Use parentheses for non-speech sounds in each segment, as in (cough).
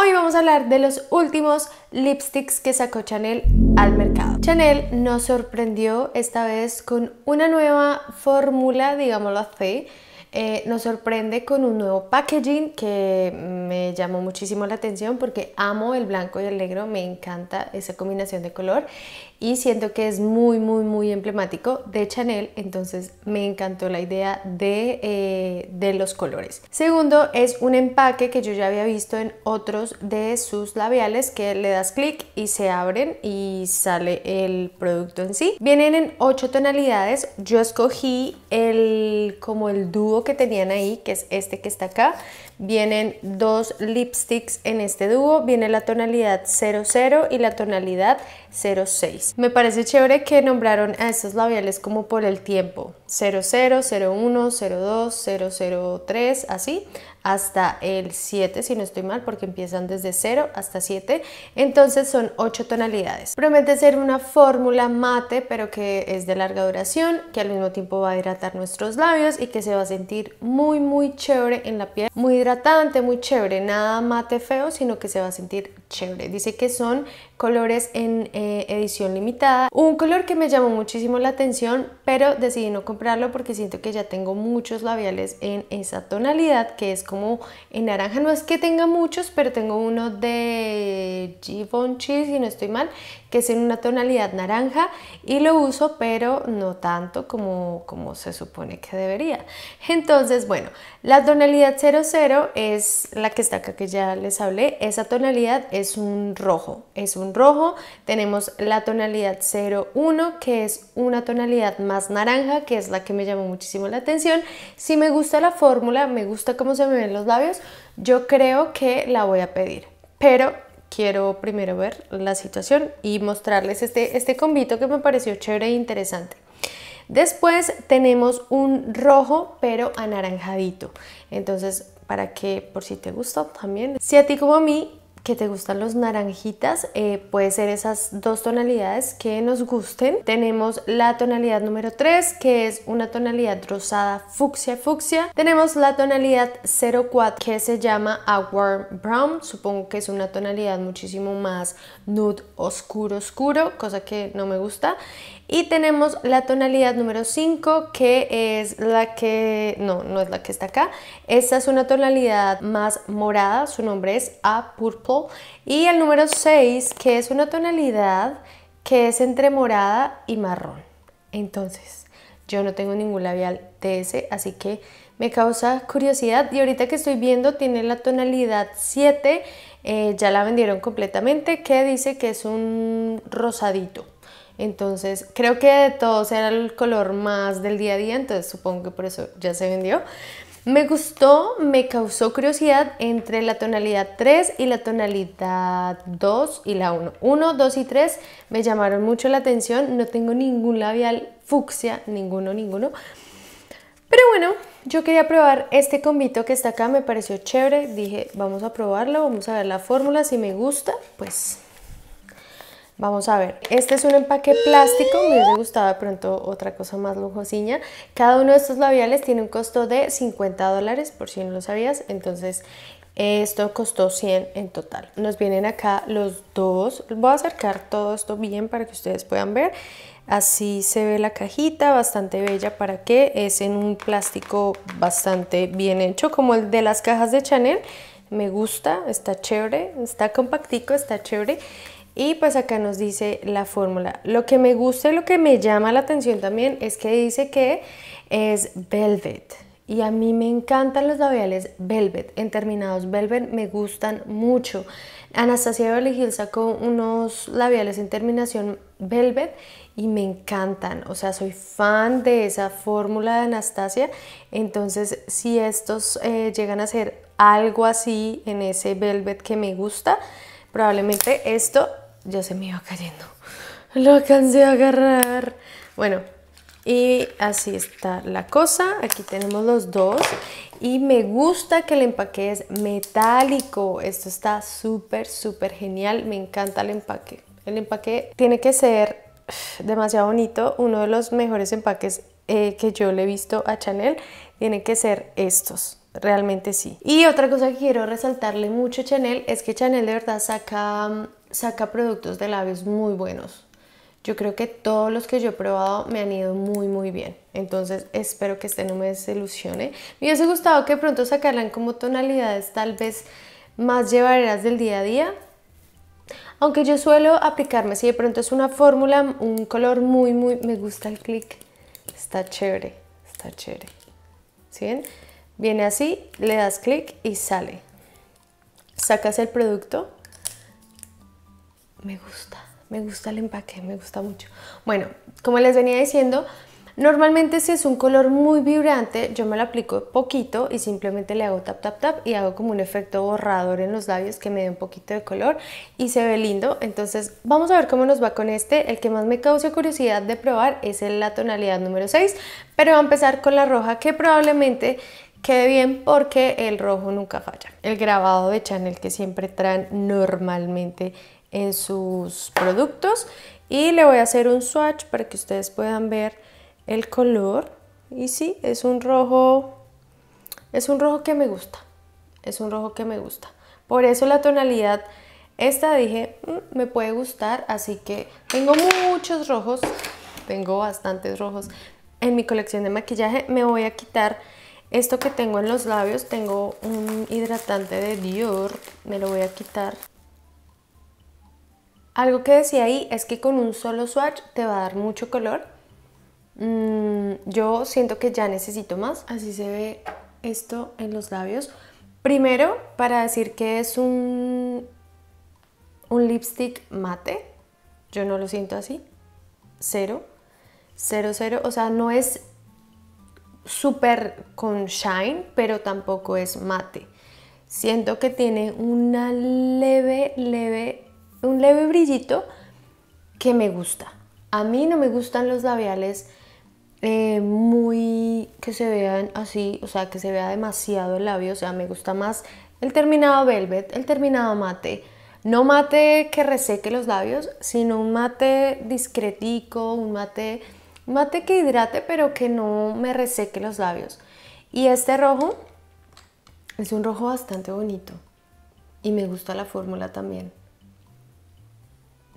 Hoy vamos a hablar de los últimos lipsticks que sacó Chanel al mercado. Chanel nos sorprendió esta vez con una nueva fórmula, digámoslo así, eh, nos sorprende con un nuevo packaging que me llamó muchísimo la atención porque amo el blanco y el negro, me encanta esa combinación de color y siento que es muy, muy, muy emblemático de Chanel, entonces me encantó la idea de, eh, de los colores. Segundo, es un empaque que yo ya había visto en otros de sus labiales que le das clic y se abren y sale el producto en sí. Vienen en ocho tonalidades, yo escogí el como el dúo que tenían ahí, que es este que está acá, Vienen dos lipsticks en este dúo, viene la tonalidad 00 y la tonalidad 06. Me parece chévere que nombraron a estos labiales como por el tiempo, 00, 01, 02, 003, así, hasta el 7, si no estoy mal, porque empiezan desde 0 hasta 7. Entonces son 8 tonalidades. Promete ser una fórmula mate, pero que es de larga duración, que al mismo tiempo va a hidratar nuestros labios y que se va a sentir muy, muy chévere en la piel. Muy hidratante, muy chévere, nada mate feo, sino que se va a sentir chévere. Dice que son colores en eh, edición limitada. Un color que me llamó muchísimo la atención, pero decidí no comprarlo porque siento que ya tengo muchos labiales en esa tonalidad, que es como en naranja. No es que tenga muchos, pero tengo uno de Givenchy, si no estoy mal, que es en una tonalidad naranja y lo uso, pero no tanto como, como se supone que debería. Entonces, bueno, la tonalidad 00 es la que está acá, que ya les hablé. Esa tonalidad es un rojo, es un rojo. Tenemos la tonalidad 01, que es una tonalidad más naranja, que es la que me llamó muchísimo la atención. Si me gusta la fórmula, me gusta cómo se me en los labios, yo creo que la voy a pedir. Pero quiero primero ver la situación y mostrarles este, este combito que me pareció chévere e interesante. Después tenemos un rojo pero anaranjadito. Entonces, para que por si te gustó también. Si a ti como a mí que te gustan los naranjitas, eh, puede ser esas dos tonalidades que nos gusten. Tenemos la tonalidad número 3, que es una tonalidad rosada fucsia fucsia. Tenemos la tonalidad 04, que se llama a warm brown. Supongo que es una tonalidad muchísimo más nude oscuro oscuro, cosa que no me gusta. Y tenemos la tonalidad número 5, que es la que... No, no es la que está acá. Esta es una tonalidad más morada, su nombre es A Purple y el número 6, que es una tonalidad que es entre morada y marrón. Entonces, yo no tengo ningún labial de ese, así que me causa curiosidad. Y ahorita que estoy viendo, tiene la tonalidad 7, eh, ya la vendieron completamente, que dice que es un rosadito. Entonces, creo que de todos era el color más del día a día, entonces supongo que por eso ya se vendió. Me gustó, me causó curiosidad entre la tonalidad 3 y la tonalidad 2 y la 1. 1, 2 y 3 me llamaron mucho la atención, no tengo ningún labial fucsia, ninguno, ninguno. Pero bueno, yo quería probar este combito que está acá, me pareció chévere, dije vamos a probarlo, vamos a ver la fórmula, si me gusta, pues Vamos a ver, este es un empaque plástico, me gustaba gustado de pronto otra cosa más lujosiña. Cada uno de estos labiales tiene un costo de 50 dólares, por si no lo sabías, entonces esto costó 100 en total. Nos vienen acá los dos, voy a acercar todo esto bien para que ustedes puedan ver. Así se ve la cajita, bastante bella para que es en un plástico bastante bien hecho, como el de las cajas de Chanel. Me gusta, está chévere, está compactico, está chévere. Y pues acá nos dice la fórmula. Lo que me gusta y lo que me llama la atención también es que dice que es velvet. Y a mí me encantan los labiales velvet, en terminados velvet me gustan mucho. Anastasia Beverly Hills sacó unos labiales en terminación velvet y me encantan. O sea, soy fan de esa fórmula de Anastasia. Entonces, si estos eh, llegan a ser algo así en ese velvet que me gusta, probablemente esto ya se me iba cayendo. Lo alcancé a agarrar. Bueno, y así está la cosa. Aquí tenemos los dos. Y me gusta que el empaque es metálico. Esto está súper, súper genial. Me encanta el empaque. El empaque tiene que ser demasiado bonito. Uno de los mejores empaques eh, que yo le he visto a Chanel tiene que ser estos. Realmente sí. Y otra cosa que quiero resaltarle mucho a Chanel es que Chanel de verdad saca mm, saca productos de labios muy buenos. Yo creo que todos los que yo he probado me han ido muy muy bien. Entonces espero que este no me desilusione. Me hubiese gustado que pronto sacaran como tonalidades tal vez más llevaderas del día a día. Aunque yo suelo aplicarme, si de pronto es una fórmula, un color muy muy... Me gusta el clic. Está chévere, está chévere. ¿Sí Viene así, le das clic y sale. Sacas el producto me gusta, me gusta el empaque, me gusta mucho. Bueno, como les venía diciendo, normalmente si es un color muy vibrante, yo me lo aplico poquito y simplemente le hago tap, tap, tap y hago como un efecto borrador en los labios que me dé un poquito de color y se ve lindo. Entonces vamos a ver cómo nos va con este. El que más me causa curiosidad de probar es la tonalidad número 6, pero va a empezar con la roja que probablemente quede bien porque el rojo nunca falla. El grabado de Chanel que siempre traen normalmente en sus productos y le voy a hacer un swatch para que ustedes puedan ver el color y sí, es un rojo es un rojo que me gusta es un rojo que me gusta por eso la tonalidad esta dije mm, me puede gustar así que tengo muchos rojos tengo bastantes rojos en mi colección de maquillaje me voy a quitar esto que tengo en los labios tengo un hidratante de Dior me lo voy a quitar algo que decía ahí es que con un solo swatch te va a dar mucho color. Mm, yo siento que ya necesito más. Así se ve esto en los labios. Primero, para decir que es un, un lipstick mate. Yo no lo siento así. Cero. Cero, cero. O sea, no es súper con shine, pero tampoco es mate. Siento que tiene una leve, leve un leve brillito que me gusta. A mí no me gustan los labiales eh, muy que se vean así, o sea, que se vea demasiado el labio, o sea, me gusta más el terminado velvet, el terminado mate. No mate que reseque los labios, sino un mate discretico, un mate, un mate que hidrate pero que no me reseque los labios. Y este rojo es un rojo bastante bonito y me gusta la fórmula también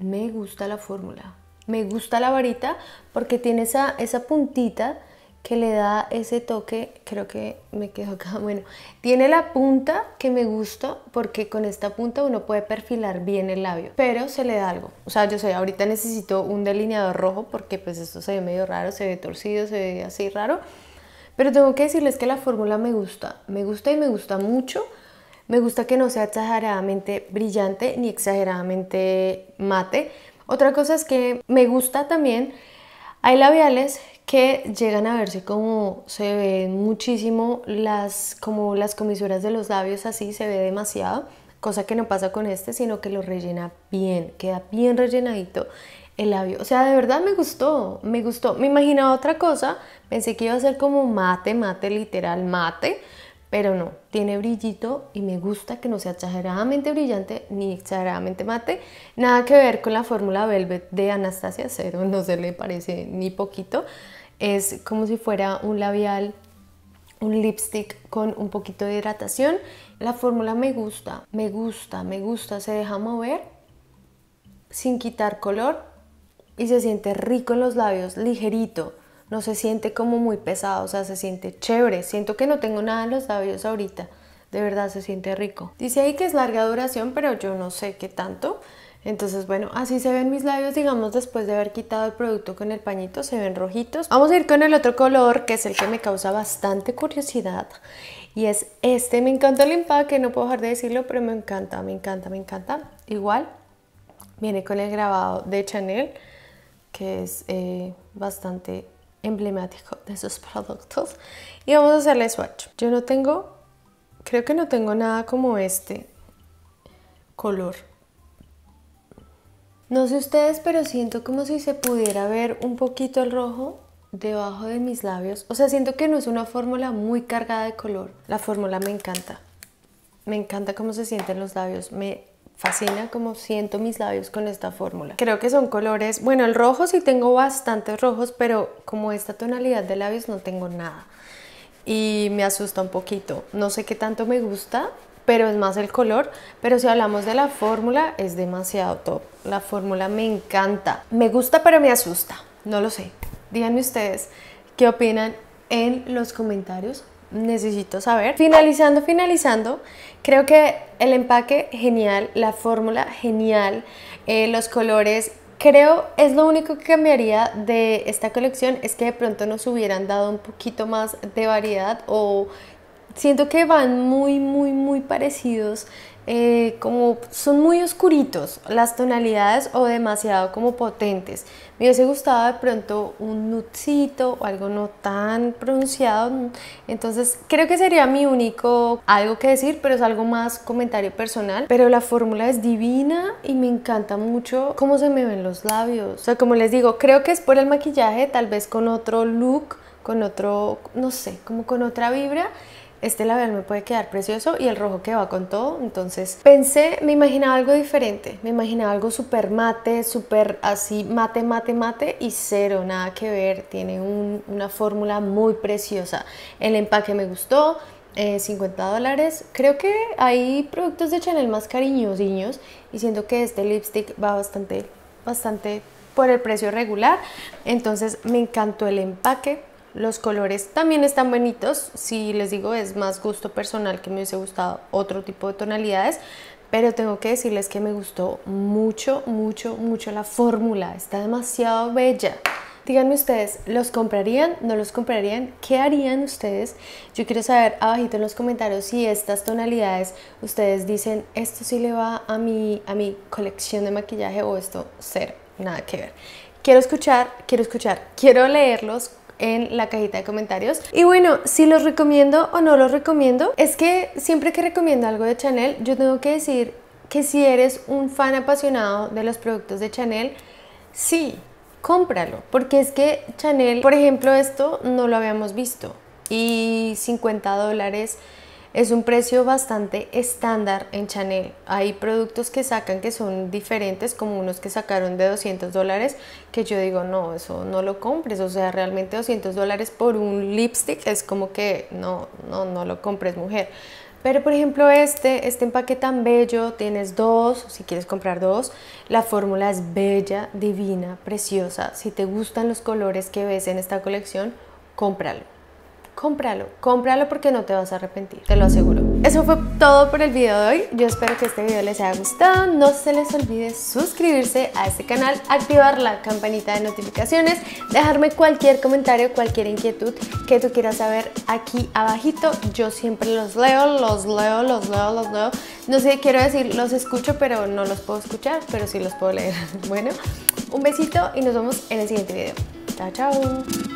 me gusta la fórmula. Me gusta la varita porque tiene esa, puntita que le da ese toque, creo que me quedo acá, (laughs) bueno, tiene la punta que me gusta porque con esta punta uno puede perfilar bien el labio, pero se le da algo, o sea, yo sé, ahorita necesito un delineador rojo porque pues esto se ve medio raro, se ve torcido, se ve así raro, pero tengo que decirles que la fórmula me gusta, me gusta y me gusta mucho, me gusta que no sea exageradamente brillante ni exageradamente mate. Otra cosa es que me gusta también, hay labiales que llegan a verse como se ven muchísimo las, como las comisuras de los labios, así se ve demasiado, cosa que no pasa con este, sino que lo rellena bien, queda bien rellenadito el labio. O sea, de verdad me gustó, me gustó. Me imaginaba otra cosa, pensé que iba a ser como mate, mate, literal mate, pero no, tiene brillito y me gusta que no sea exageradamente brillante ni exageradamente mate, nada que ver con la fórmula Velvet de Anastasia Cero, no se le parece ni poquito, es como si fuera un labial, un lipstick con un poquito de hidratación, la fórmula me gusta, me gusta, me gusta, se deja mover sin quitar color y se siente rico en los labios, ligerito, no se siente como muy pesado, o sea, se siente chévere. Siento que no tengo nada en los labios ahorita. De verdad se siente rico. Dice ahí que es larga duración, pero yo no sé qué tanto. Entonces, bueno, así se ven mis labios, digamos, después de haber quitado el producto con el pañito, se ven rojitos. Vamos a ir con el otro color, que es el que me causa bastante curiosidad. Y es este, me encanta el que no puedo dejar de decirlo, pero me encanta, me encanta, me encanta. Igual, viene con el grabado de Chanel, que es eh, bastante emblemático de sus productos. Y vamos a hacerle swatch. Yo no tengo, creo que no tengo nada como este color. No sé ustedes, pero siento como si se pudiera ver un poquito el rojo debajo de mis labios. O sea, siento que no es una fórmula muy cargada de color. La fórmula me encanta. Me encanta cómo se sienten los labios. Me fascina como siento mis labios con esta fórmula. Creo que son colores, bueno, el rojo sí tengo bastantes rojos, pero como esta tonalidad de labios no tengo nada. Y me asusta un poquito. No sé qué tanto me gusta, pero es más el color. Pero si hablamos de la fórmula, es demasiado top. La fórmula me encanta. Me gusta, pero me asusta. No lo sé. Díganme ustedes qué opinan en los comentarios necesito saber. Finalizando, finalizando, creo que el empaque genial, la fórmula genial, eh, los colores creo es lo único que cambiaría de esta colección es que de pronto nos hubieran dado un poquito más de variedad o siento que van muy muy muy parecidos eh, como son muy oscuritos las tonalidades o demasiado como potentes. Me hubiese gustado de pronto un nutcito o algo no tan pronunciado. Entonces creo que sería mi único algo que decir, pero es algo más comentario personal. Pero la fórmula es divina y me encanta mucho cómo se me ven los labios. O sea, como les digo, creo que es por el maquillaje, tal vez con otro look, con otro, no sé, como con otra vibra este labial me puede quedar precioso y el rojo que va con todo. Entonces pensé, me imaginaba algo diferente, me imaginaba algo súper mate, súper así mate, mate, mate y cero, nada que ver. Tiene una fórmula muy preciosa. El empaque me gustó. 50 eh, dólares. Creo que hay productos de Chanel más cariñosos y siento que este lipstick va bastante, bastante por el precio regular. Entonces me encantó el empaque los colores también están bonitos, si les digo es más gusto personal que me hubiese gustado otro tipo de tonalidades, pero tengo que decirles que me gustó mucho, mucho, mucho la fórmula, está demasiado bella. Díganme ustedes, ¿los comprarían? ¿No los comprarían? ¿Qué harían ustedes? Yo quiero saber abajito en los comentarios si estas tonalidades ustedes dicen, esto sí le va a mi, a mi colección de maquillaje o esto ser nada que ver. Quiero escuchar, quiero escuchar, quiero leerlos, en la cajita de comentarios. Y bueno, si los recomiendo o no los recomiendo, es que siempre que recomiendo algo de Chanel, yo tengo que decir que si eres un fan apasionado de los productos de Chanel, sí, cómpralo, porque es que Chanel, por ejemplo, esto no lo habíamos visto y 50 dólares es un precio bastante estándar en Chanel. Hay productos que sacan que son diferentes, como unos que sacaron de 200 dólares, que yo digo, no, eso no lo compres. O sea, realmente 200 dólares por un lipstick es como que no, no, no lo compres, mujer. Pero por ejemplo este, este empaque tan bello, tienes dos, si quieres comprar dos, la fórmula es bella, divina, preciosa. Si te gustan los colores que ves en esta colección, cómpralo cómpralo, cómpralo porque no te vas a arrepentir, te lo aseguro. Eso fue todo por el video de hoy, yo espero que este video les haya gustado, no se les olvide suscribirse a este canal, activar la campanita de notificaciones, dejarme cualquier comentario, cualquier inquietud que tú quieras saber aquí abajito, yo siempre los leo, los leo, los leo, los leo, no sé, quiero decir, los escucho pero no los puedo escuchar, pero sí los puedo leer. (laughs) Bueno, un besito y nos vemos en el siguiente video. Chao, chao.